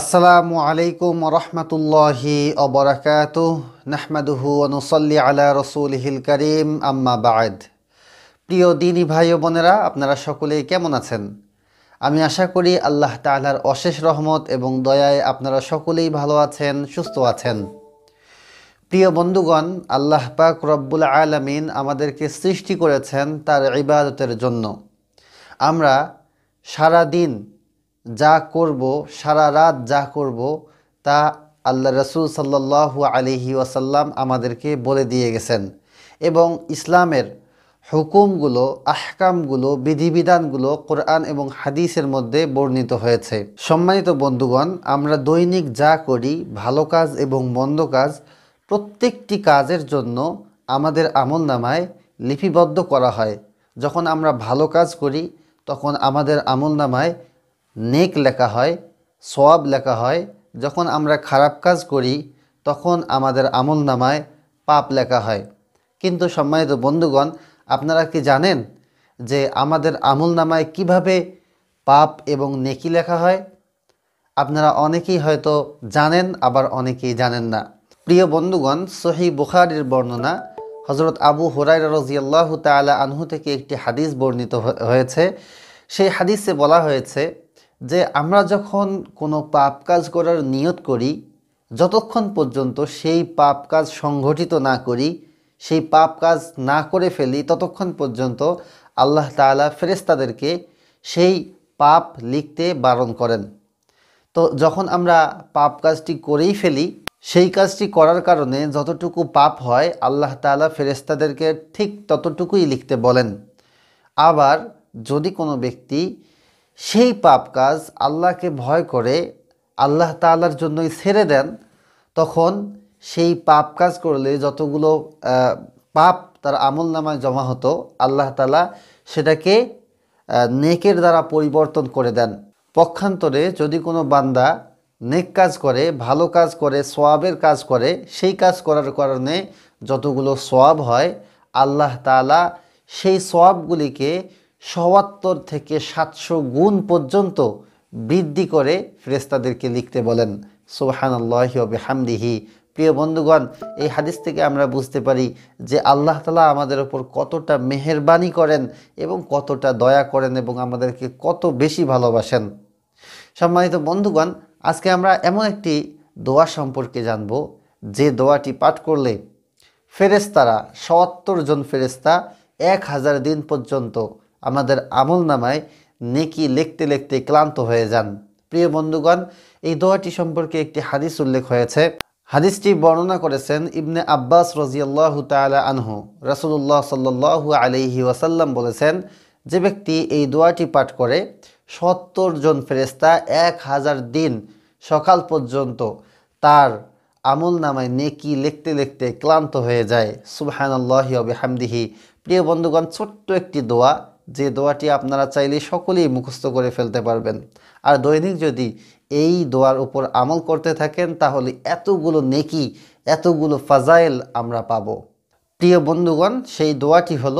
আসসালামু আলাইকুম রহমতুল্লাহি অবরাকাত নাহমাদুহু অনুসল্লি আলা রসুল হিল করিম আম্মা বাদ প্রিয় দিনী ভাই বোনেরা আপনারা সকলে কেমন আছেন আমি আশা করি আল্লাহ তালার অশেষ রহমত এবং দয়ায় আপনারা সকলেই ভালো আছেন সুস্থ আছেন প্রিয় বন্ধুগণ আল্লাহ পাক রব্বুল আলমিন আমাদেরকে সৃষ্টি করেছেন তার ইবাদতের জন্য আমরা সারা দিন যা করব সারা রাত যা করব তা আল্লাহ রসুল সাল্লাল্লাহু আলিহি ওয়াসাল্লাম আমাদেরকে বলে দিয়ে গেছেন এবং ইসলামের হুকুমগুলো আহকামগুলো বিধিবিধানগুলো কোরআন এবং হাদিসের মধ্যে বর্ণিত হয়েছে সম্মানিত বন্ধুগণ আমরা দৈনিক যা করি ভালো কাজ এবং মন্দ কাজ প্রত্যেকটি কাজের জন্য আমাদের আমল নামায় লিপিবদ্ধ করা হয় যখন আমরা ভালো কাজ করি তখন আমাদের আমল নামায় নেক লেখা হয় সোয়াব লেখা হয় যখন আমরা খারাপ কাজ করি তখন আমাদের আমল নামায় পাপ লেখা হয় কিন্তু সম্মানিত বন্ধুগণ আপনারা কি জানেন যে আমাদের আমল নামায় কীভাবে পাপ এবং নেকি লেখা হয় আপনারা অনেকেই হয়তো জানেন আবার অনেকেই জানেন না প্রিয় বন্ধুগণ সহি বুখারির বর্ণনা হজরত আবু হরাই রজিয়াল্লাহ তালা আনহু থেকে একটি হাদিস বর্ণিত হয়েছে সেই হাদিসে বলা হয়েছে যে আমরা যখন কোনো পাপ কাজ করার নিয়ত করি যতক্ষণ পর্যন্ত সেই পাপ কাজ সংঘটিত না করি সেই পাপ কাজ না করে ফেলি ততক্ষণ পর্যন্ত আল্লাহ তালা ফেরেস্তাদেরকে সেই পাপ লিখতে বারণ করেন তো যখন আমরা পাপ কাজটি করেই ফেলি সেই কাজটি করার কারণে যতটুকু পাপ হয় আল্লাহ তালা ফেরেস্তাদেরকে ঠিক ততটুকুই লিখতে বলেন আবার যদি কোনো ব্যক্তি সেই পাপ কাজ আল্লাহকে ভয় করে আল্লাহ তালার জন্যই ছেড়ে দেন তখন সেই পাপ কাজ করলে যতগুলো পাপ তার আমল নামায় জমা হতো আল্লাহ তালা সেটাকে নেকের দ্বারা পরিবর্তন করে দেন পক্ষান্তরে যদি কোনো বান্দা নেক কাজ করে ভালো কাজ করে সোয়াবের কাজ করে সেই কাজ করার কারণে যতগুলো সোয়াব হয় আল্লাহ তালা সেই সোয়াবগুলিকে সওয়াত্তর থেকে সাতশো গুণ পর্যন্ত বৃদ্ধি করে ফ্রেস্তাদেরকে লিখতে বলেন সোহান হবে হামদিহি প্রিয় বন্ধুগণ এই হাদিস থেকে আমরা বুঝতে পারি যে আল্লাহ তালা আমাদের ওপর কতটা মেহরবানি করেন এবং কতটা দয়া করেন এবং আমাদেরকে কত বেশি ভালোবাসেন সম্মানিত বন্ধুগণ আজকে আমরা এমন একটি দোয়া সম্পর্কে জানব যে দোয়াটি পাঠ করলে ফেরেস্তারা সত্তর জন ফেরেস্তা এক হাজার দিন পর্যন্ত আমাদের আমল নামায় নেকি লিখতে লিখতে ক্লান্ত হয়ে যান প্রিয় বন্ধুগণ এই দোয়াটি সম্পর্কে একটি হাদিস উল্লেখ হয়েছে হাদিসটি বর্ণনা করেছেন ইবনে আব্বাস রজিয়াল্লাহ তালা আনহু রসুল্লাহ সাল্লু আলহি ওয়াসাল্লাম বলেছেন যে ব্যক্তি এই দোয়াটি পাঠ করে সত্তর জন ফেরেস্তা এক হাজার দিন সকাল পর্যন্ত তার আমল নামায় নেকি লিখতে লিখতে ক্লান্ত হয়ে যায় সুবাহান আল্লাহ হামদিহি প্রিয় বন্ধুগণ ছোট্ট একটি দোয়া যে দোয়াটি আপনারা চাইলে সকলেই মুখস্থ করে ফেলতে পারবেন আর দৈনিক যদি এই দোয়ার উপর আমল করতে থাকেন তাহলে এতগুলো নেকি এতগুলো ফাজাইল আমরা পাব প্রিয় বন্ধুগণ সেই দোয়াটি হল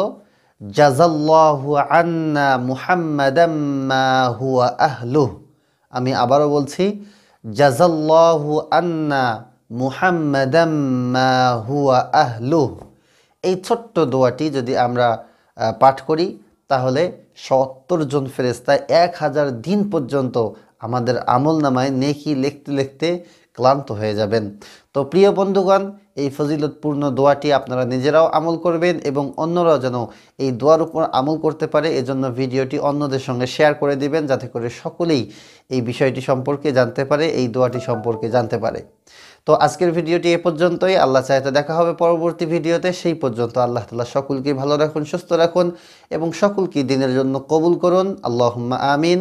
জাজাল্লাহু আন্না মুহাম্মাদাম্মা হুয়া আহলুহ আমি আবারও বলছি জাজাল্লাহু আন্না মুহাম্মাদাম্মা হুয়া আহলুহ এই ছোট্ট দোয়াটি যদি আমরা পাঠ করি তাহলে সত্তর জন ফেরেস্তা এক হাজার দিন পর্যন্ত আমাদের আমল নামায় নেকি লিখতে লিখতে ক্লান্ত হয়ে যাবেন তো প্রিয় বন্ধুগণ এই ফজিলতপূর্ণ দোয়াটি আপনারা নিজেরাও আমল করবেন এবং অন্যরাও যেন এই দোয়ার উপর আমল করতে পারে এজন্য ভিডিওটি অন্যদের সঙ্গে শেয়ার করে দিবেন যাতে করে সকলেই এই বিষয়টি সম্পর্কে জানতে পারে এই দোয়াটি সম্পর্কে জানতে পারে তো আজকের ভিডিওটি এ পর্যন্তই আল্লাহ চাইতে দেখা হবে পরবর্তী ভিডিওতে সেই পর্যন্ত আল্লাহ তালা সকলকে ভালো রাখুন সুস্থ রাখুন এবং সকলকে দিনের জন্য কবুল করুন আল্লাহ আমিন